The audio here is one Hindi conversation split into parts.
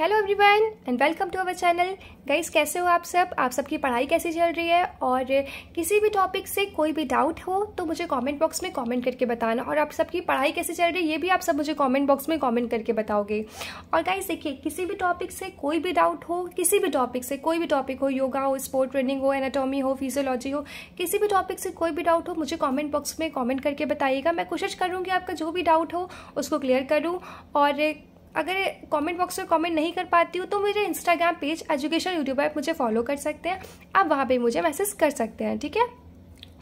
hello everyone and welcome to our channel guys कैसे हो आप सब आप सबकी पढ़ाई कैसी चल रही है और किसी भी टॉपिक से कोई भी डाउट हो तो मुझे कमेंट बॉक्स में कमेंट करके बताना और आप सबकी पढ़ाई कैसे चल रही है ये भी आप सब मुझे कमेंट बॉक्स में कमेंट करके बताओगे और गाइस देखिए किसी भी टॉपिक से कोई भी डाउट हो किसी भी टॉपिक से कोई भी टॉपिक हो योगा हो स्पोर्ट ट्रेनिंग हो एनाटॉमी हो फिजियोलॉजी हो किसी भी टॉपिक से कोई भी डाउट हो मुझे कॉमेंट बॉक्स में कॉमेंट करके बताइएगा मैं कोशिश करूँगी आपका जो भी डाउट हो उसको क्लियर करूँ और अगर कमेंट बॉक्स में कमेंट नहीं कर पाती हूँ तो मेरे Instagram page education YouTube app मुझे फॉलो कर सकते हैं आप वहाँ पे मुझे मैसेज कर सकते हैं ठीक है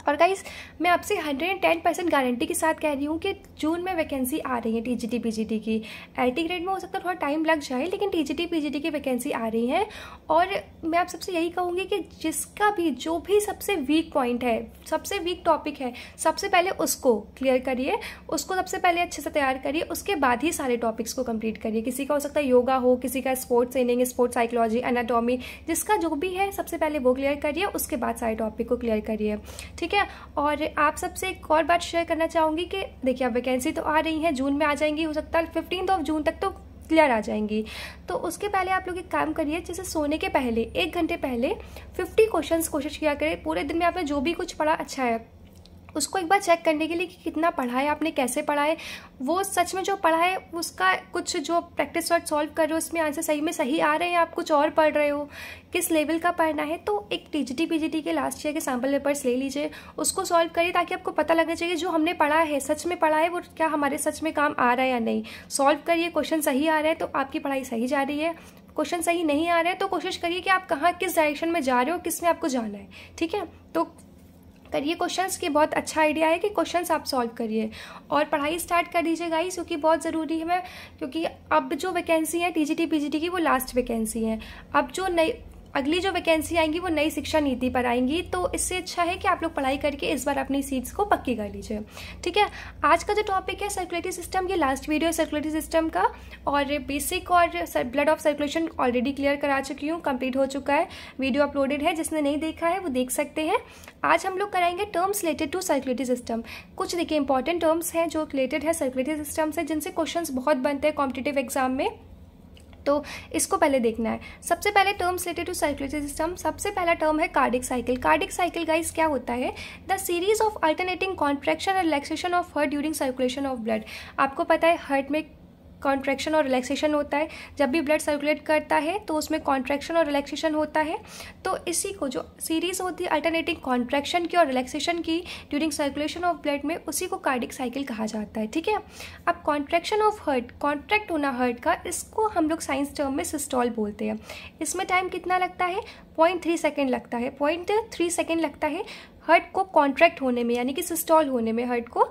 और गाइस मैं आपसे 110 परसेंट गारंटी के साथ कह रही हूँ कि जून में वैकेंसी आ रही है टीजीटी पीजीटी की आईटी ग्रेड में हो सकता है थोड़ा टाइम लग जाए लेकिन टीजीटी पीजीटी की वैकेंसी आ रही है और मैं आप सबसे यही कहूँगी कि जिसका भी जो भी सबसे वीक पॉइंट है सबसे वीक टॉपिक है सबसे पहले उसको क्लियर करिए उसको सबसे पहले अच्छे से तैयार करिए उसके बाद ही सारे टॉपिक्स को कम्प्लीट करिए किसी का हो सकता है योगा हो किसी का sports training sports psychology anatomy जिसका जो भी है सबसे पहले वो क्लियर करिए उसके बाद सारे टॉपिक को क्लियर करिए ठीक ठीक है और आप सबसे एक और बात शेयर करना चाहूंगी कि देखिए अब वैकेंसी तो आ रही है जून में आ जाएंगी हो सकता है फिफ्टीन ऑफ जून तक तो क्लियर आ जाएंगी तो उसके पहले आप लोग एक काम करिए जैसे सोने के पहले एक घंटे पहले 50 क्वेश्चंस कोशिश किया करें पूरे दिन में आपने जो भी कुछ पढ़ा अच्छा है उसको एक बार चेक करने के लिए कि कितना पढ़ा है आपने कैसे पढ़ा है वो सच में जो पढ़ा है उसका कुछ जो प्रैक्टिस वर्ड सॉल्व कर रहे हो उसमें आंसर सही में सही आ रहे हैं आप कुछ और पढ़ रहे हो किस लेवल का पढ़ना है तो एक टी जी पीजीटी के लास्ट ईयर के सैम्पल पेपर्स ले लीजिए उसको सॉल्व करिए ताकि आपको पता लगना चाहिए जो हमने पढ़ा है सच में पढ़ा है वो क्या हमारे सच में काम आ रहा है या नहीं सॉल्व करिए क्वेश्चन सही आ रहा है तो आपकी पढ़ाई सही जा रही है क्वेश्चन सही नहीं आ रहा है तो कोशिश करिए कि आप कहाँ किस डायरेक्शन में जा रहे हो किस में आपको जाना है ठीक है तो करिए ये क्वेश्चंस की बहुत अच्छा आइडिया है कि क्वेश्चंस आप सॉल्व करिए और पढ़ाई स्टार्ट कर दीजिए गाइस क्योंकि बहुत ज़रूरी है मैं क्योंकि अब जो वैकेंसी है टी जी की वो लास्ट वैकेंसी है अब जो नई अगली जो वैकेंसी आएंगी वो नई शिक्षा नीति पर आएंगी तो इससे अच्छा है कि आप लोग पढ़ाई करके इस बार अपनी सीट्स को पक्की कर लीजिए ठीक है आज का जो टॉपिक है सर्कुलेटरी सिस्टम ये लास्ट वीडियो है सर्कुलेटरी सिस्टम का और बेसिक और blood of circulation already clear करा चुकी हूँ कंप्लीट हो चुका है वीडियो अपलोडेड है जिसने नहीं देखा है वो देख सकते हैं आज हम लोग कराएंगे terms related to circulatory system कुछ देखिए इंपॉर्टेंट टर्म्स हैं जो रिलेटेड है सर्कुलेटरी सिस्टम से जिनसे क्वेश्चन बहुत बनते हैं कॉम्पिटेटिव एग्जाम में तो इसको पहले देखना है सबसे पहले terms related to circulatory system सबसे पहला टर्म है cardiac cycle cardiac cycle guys क्या होता है the series of alternating contraction relaxation of heart during circulation of blood आपको पता है हर्ट में कॉन्ट्रैक्शन और रिलैक्सेशन होता है जब भी ब्लड सर्कुलेट करता है तो उसमें कॉन्ट्रैक्शन और रिलैक्सेशन होता है तो इसी को जो सीरीज़ होती है अल्टरनेटिंग कॉन्ट्रैक्शन की और रिलैक्सेशन की ड्यूरिंग सर्कुलेशन ऑफ ब्लड में उसी को कार्डिक साइकिल कहा जाता है ठीक है अब कॉन्ट्रैक्शन ऑफ हर्ट कॉन्ट्रैक्ट होना हर्ट का इसको हम लोग साइंस टर्म में सिस्टॉल बोलते हैं इसमें टाइम कितना लगता है पॉइंट थ्री सेकेंड लगता है पॉइंट थ्री सेकेंड लगता है हर्ट को कॉन्ट्रैक्ट होने में यानी कि सिस्टॉल होने में हर्ट को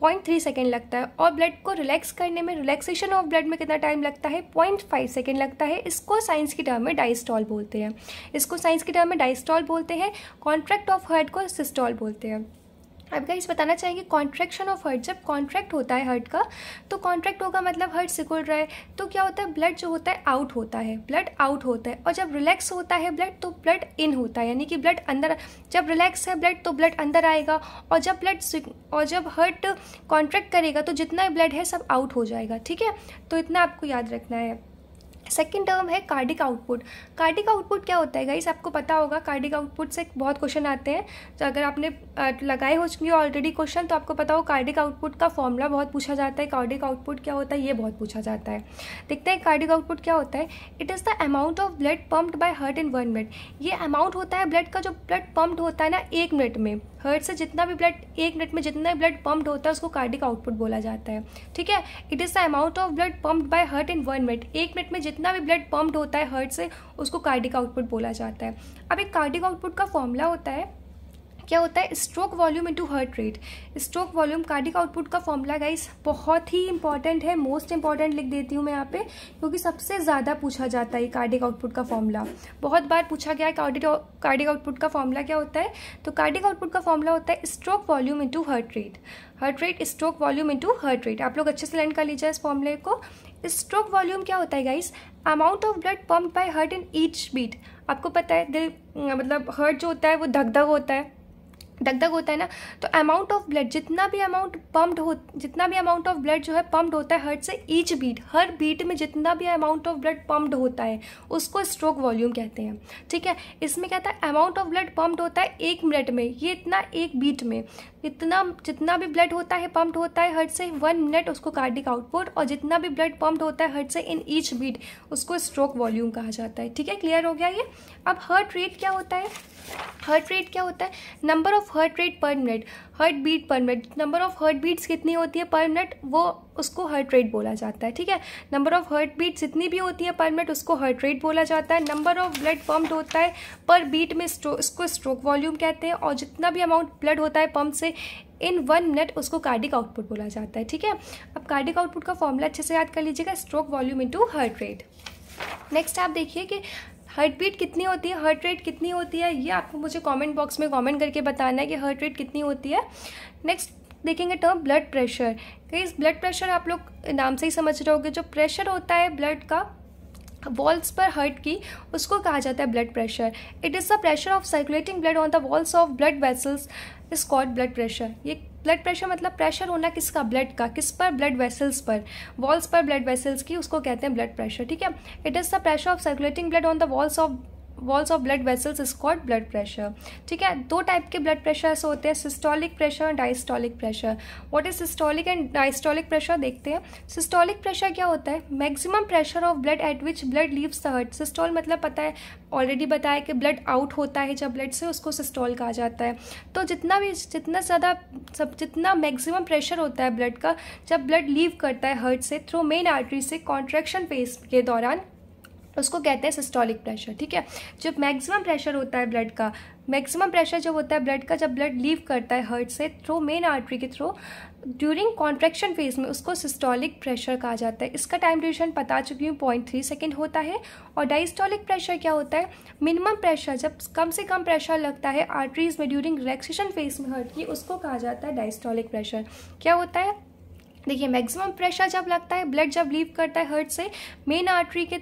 पॉइंट थ्री सेकेंड लगता है और ब्लड को रिलैक्स करने में रिलैक्सेशन ऑफ ब्लड में कितना टाइम लगता है पॉइंट फाइव सेकेंड लगता है इसको साइंस की टर्म में डाइस्टॉल बोलते हैं इसको साइंस की टर्म में डाइस्टॉल बोलते हैं कॉन्ट्रैक्ट ऑफ हर्ट को सिस्टॉल बोलते हैं अब गाइस बताना चाहेंगे कॉन्ट्रैक्शन ऑफ हर्ट जब कॉन्ट्रैक्ट होता है हर्ट का तो कॉन्ट्रैक्ट होगा मतलब हर्ट सिकुड़ रहा है तो क्या होता है ब्लड जो होता है आउट होता है ब्लड आउट होता है और जब रिलैक्स होता है ब्लड तो ब्लड इन होता है यानी कि ब्लड अंदर जब रिलैक्स है ब्लड तो ब्लड अंदर आएगा और जब ब्लड और जब हर्ट कॉन्ट्रैक्ट करेगा तो जितना ब्लड है सब आउट हो जाएगा ठीक है तो इतना आपको याद रखना है सेकेंड टर्म है कार्डिक आउटपुट कार्डिक आउटपुट क्या होता है गाइस आपको पता होगा कार्डिक आउटपुट से बहुत क्वेश्चन आते हैं तो अगर आपने लगाए हो चुकी हो ऑलरेडी क्वेश्चन तो आपको पता हो कार्डिक आउटपुट का फॉर्मूला बहुत पूछा जाता है कार्डिक आउटपुट क्या होता है ये बहुत पूछा जाता है देखते हैं कार्डिक आउटपुट क्या होता है it is the amount of blood pumped by heart in one minute ये अमाउंट होता है ब्लड का जो ब्लड पम्प्ड होता है ना एक मिनट में हर्ट से जितना भी ब्लड एक मिनट में जितना भी ब्लड पम्प्ड होता है उसको कार्डिक आउटपुट बोला जाता है ठीक है it is the amount of blood pumped by heart in one minute एक मिनट में जितना भी ब्लड पम्प्ड होता है हर्ट से उसको कार्डिक आउटपुट बोला जाता है अब एक कार्डिक आउटपुट का फॉर्मूला होता है क्या होता है stroke volume into heart rate stroke volume cardiac output का फॉर्मूला गाइस बहुत ही इंपॉर्टेंट है मोस्ट इंपॉर्टेंट लिख देती हूँ मैं यहाँ पे क्योंकि सबसे ज़्यादा पूछा जाता है कार्डिक आउटपुट का फॉर्मूला बहुत बार पूछा गया है कार्डिक कार्डिक आउटपुट का फॉर्मूला क्या होता है तो कार्डिक आउटपुट का फॉर्मूला होता है stroke volume into heart rate heart rate stroke volume into heart rate आप लोग अच्छे से लर्न कर लीजिए इस फॉर्मूले को स्ट्रोक वॉल्यूम क्या होता है guys amount of blood pump by heart in each beat आपको पता है दिल मतलब हर्ट जो होता है वो धक धक होता है दग दग होता है ना तो अमाउंट ऑफ ब्लड जितना भी अमाउंट पम्प्ड हो जितना भी अमाउंट ऑफ ब्लड जो है पम्प्ड होता है हर्ट से ईच बीट हर बीट में जितना भी अमाउंट ऑफ ब्लड पम्प्ड होता है उसको स्ट्रोक वॉल्यूम कहते हैं ठीक है इसमें क्या था अमाउंट ऑफ ब्लड पम्प्ड होता है एक मिनट में ये इतना एक बीट में इतना जितना भी ब्लड होता है पम्प्ड होता है हर्ट से वन मिनट उसको कार्डिक आउटपुट और जितना भी ब्लड पम्प्ड होता है हर्ट से इन ईच बीट उसको स्ट्रोक वॉल्यूम कहा जाता है ठीक है क्लियर हो गया ये अब हर्ट रेट क्या होता है हर्ट रेट क्या होता है number of of heart rate per minute heart beat per minute number of heart beats कितनी होती है पर मिनट वो उसको हर्ट रेट बोला जाता है ठीक है नंबर ऑफ हर्ट बीट जितनी भी होती है पर मिनट उसको हर्ट रेट बोला जाता है नंबर ऑफ ब्लड पम्प्ड होता है पर बीट में स्ट्रो, इसको स्ट्रोक वॉल्यूम कहते हैं और जितना भी अमाउंट ब्लड होता है पम्प से इन वन मिनट उसको कार्डिक आउटपुट बोला जाता है ठीक है अब कार्डिक आउटपुट का फॉर्मूला अच्छे से याद कर लीजिएगा stroke volume into heart rate next आप देखिए कि हार्ट बीट कितनी होती है हार्ट रेट कितनी होती है ये आपको मुझे कमेंट बॉक्स में कमेंट करके बताना है कि हार्ट रेट कितनी होती है नेक्स्ट देखेंगे टर्म ब्लड प्रेशर कई ब्लड प्रेशर आप लोग नाम से ही समझ रहे होगे जो प्रेशर होता है ब्लड का वॉल्स पर हर्ट की उसको कहा जाता है blood pressure it is the pressure of circulating blood on the walls of blood vessels is called blood pressure ये ब्लड प्रेशर मतलब प्रेशर होना किसका ब्लड का किस पर ब्लड वेसल्स पर वॉल्स पर ब्लड वेसल्स की उसको कहते हैं ब्लड प्रेशर ठीक है it is the pressure of circulating blood on the walls of walls of blood vessels is called blood pressure ठीक है दो टाइप के ब्लड प्रेशर्स होते हैं सिस्टोलिक प्रेशर और diastolic pressure what is systolic and diastolic pressure देखते हैं सिस्टोलिक प्रेशर क्या होता है maximum pressure of blood at which blood leaves the heart systole मतलब पता है ऑलरेडी बताया कि ब्लड आउट होता है जब ब्लड से उसको सिस्टोल कहा जाता है तो जितना भी जितना ज़्यादा सब जितना मैक्सिमम प्रेशर होता है ब्लड का जब ब्लड लीव करता है हर्ट से थ्रू मेन आर्टरी से कॉन्ट्रेक्शन फेज के दौरान उसको कहते हैं सिस्टोलिक प्रेशर ठीक है जब मैक्सिमम प्रेशर होता है ब्लड का मैक्सिमम प्रेशर जब होता है ब्लड का जब ब्लड लीव करता है हर्ट से थ्रो मेन आर्टरी के थ्रो ड्यूरिंग कॉन्ट्रेक्शन फेज में उसको सिस्टोलिक प्रेशर कहा जाता है इसका टाइम ड्यूरेशन बता चुकी हूँ पॉइंट थ्री सेकेंड होता है और डाइस्टोलिक प्रेशर क्या होता है मिनिमम प्रेशर जब कम से कम प्रेशर लगता है आर्टरीज में ड्यूरिंग रिलैक्सेशन फेज में हर्ट की उसको कहा जाता है डाइस्टोलिक प्रेशर क्या होता है देखिए मैक्सिमम प्रेशर जब लगता है ब्लड जब लीव करता है हर्ट से मेन आर्टरी के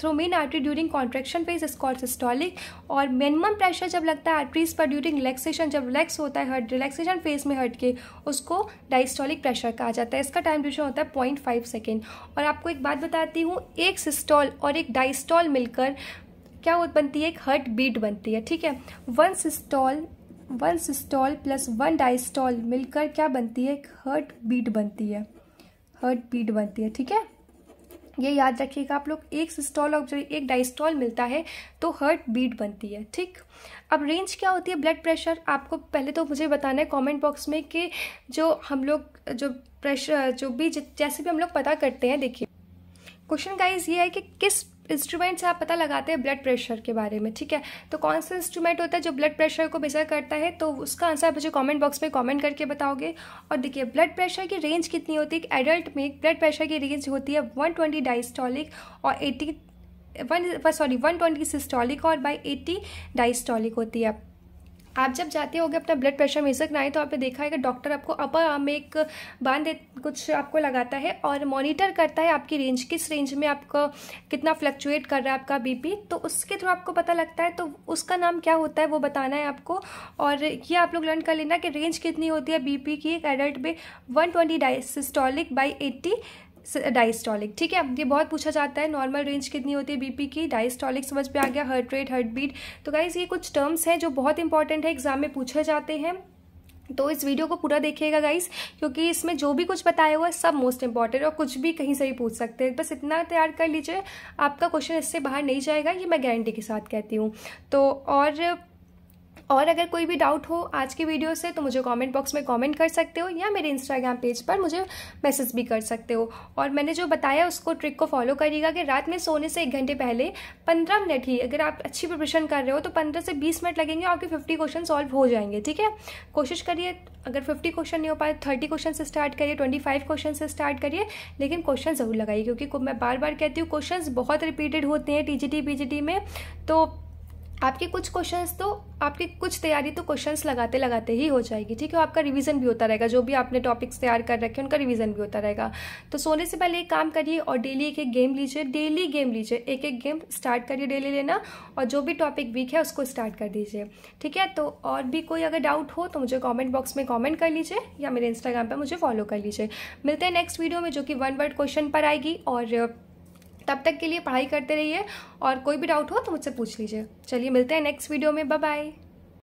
through main artery during contraction phase is called systolic और मिनिमम प्रेशर जब लगता है आर्टरीज पर ड्यूरिंग रिलैक्सेशन जब रिलैक्स होता है हर्ट रिलैक्सेशन फेज में हर्ट के उसको डाइस्टोलिक प्रेशर कहा जाता है इसका टाइम ड्यूरेशन होता है पॉइंट फाइव सेकेंड और आपको एक बात बताती हूँ एक सिस्टॉल और एक डाइस्टॉल मिलकर क्या बनती है एक हर्ट बीट बनती है ठीक है one systole one systole plus one diastole मिलकर क्या बनती है एक हर्ट बीट बनती है हर्ट बीट बनती है ठीक है ये याद रखिएगा आप लोग एक सिस्टॉल और जो एक डाइस्टॉल मिलता है तो हर्ट बीट बनती है ठीक अब रेंज क्या होती है ब्लड प्रेशर आपको पहले तो मुझे बताना है कमेंट बॉक्स में कि जो हम लोग जो प्रेशर जो भी जैसे भी हम लोग पता करते हैं देखिए क्वेश्चन गाइज ये है कि किस इंस्ट्रूमेंट से आप पता लगाते हैं ब्लड प्रेशर के बारे में ठीक है तो कौन सा इंस्ट्रूमेंट होता है जो ब्लड प्रेशर को मेजर करता है तो उसका आंसर आप मुझे कमेंट बॉक्स में कमेंट करके बताओगे और देखिए ब्लड प्रेशर की रेंज कितनी होती है एडल्ट में ब्लड प्रेशर की रेंज होती है वन ट्वेंटी डाइस्टॉलिक और eighty one sorry one twenty systolic और बाई एटी डाइस्टॉलिक होती है आप जब जाते होगे अपना ब्लड प्रेशर मेजर कराएं तो आपने देखा है कि डॉक्टर आपको अपर आर्म में एक बांध कुछ आपको लगाता है और मॉनिटर करता है आपकी रेंज किस रेंज में आपका कितना फ्लक्चुएट कर रहा है आपका बीपी तो उसके थ्रू आपको पता लगता है तो उसका नाम क्या होता है वो बताना है आपको और ये आप लोग लर्न कर लेना कि रेंज कितनी होती है बी की एक एडल्ट में one twenty systolic by eighty diastolic uh, ठीक है ये बहुत पूछा जाता है नॉर्मल रेंज कितनी होती है बीपी की डाइस्टॉलिक समझ पे आ गया हार्ट रेट हर्ट बीट तो गाइज ये कुछ टर्म्स हैं जो बहुत इंपॉर्टेंट है एग्जाम में पूछे जाते हैं तो इस वीडियो को पूरा देखिएगा गाइस क्योंकि इसमें जो भी कुछ बताया हुआ है सब मोस्ट इंपॉर्टेंट और कुछ भी कहीं से ही पूछ सकते हैं बस इतना तैयार कर लीजिए आपका क्वेश्चन इससे बाहर नहीं जाएगा ये मैं गारंटी के साथ कहती हूँ तो और और अगर कोई भी डाउट हो आज की वीडियो से तो मुझे कमेंट बॉक्स में कमेंट कर सकते हो या मेरे इंस्टाग्राम पेज पर मुझे मैसेज भी कर सकते हो और मैंने जो बताया उसको ट्रिक को फॉलो करिएगा कि रात में सोने से एक घंटे पहले पंद्रह मिनट ही अगर आप अच्छी प्रिपरेशन कर रहे हो तो पंद्रह से बीस मिनट लगेंगे आपके फिफ्टी क्वेश्चन सॉल्व हो जाएंगे ठीक है कोशिश करिए अगर फिफ्टी क्वेश्चन नहीं हो पाए थर्टी क्वेश्चन से स्टार्ट करिए ट्वेंटी फाइव क्वेश्चन से स्टार्ट करिए लेकिन क्वेश्चन ज़रूर लगाइए क्योंकि मैं बार बार कहती हूँ क्वेश्चन बहुत रिपीटेड होते हैं T G T P G T में तो आपके कुछ क्वेश्चंस तो आपकी कुछ तैयारी तो क्वेश्चंस लगाते लगाते ही हो जाएगी ठीक है आपका रिवीजन भी होता रहेगा जो भी आपने टॉपिक्स तैयार कर रखे हैं उनका रिवीजन भी होता रहेगा तो सोने से पहले एक काम करिए और डेली एक एक गेम लीजिए डेली गेम लीजिए एक एक गेम स्टार्ट करिए डेली लेना और जो भी टॉपिक वीक है उसको स्टार्ट कर दीजिए ठीक है तो और भी कोई अगर डाउट हो तो मुझे कॉमेंट बॉक्स में कॉमेंट कर लीजिए या मेरे इंस्टाग्राम पर मुझे फॉलो कर लीजिए मिलते हैं नेक्स्ट वीडियो में जो कि वन वर्ड क्वेश्चन पर आएगी और तब तक के लिए पढ़ाई करते रहिए और कोई भी डाउट हो तो मुझसे पूछ लीजिए चलिए मिलते हैं नेक्स्ट वीडियो में बाय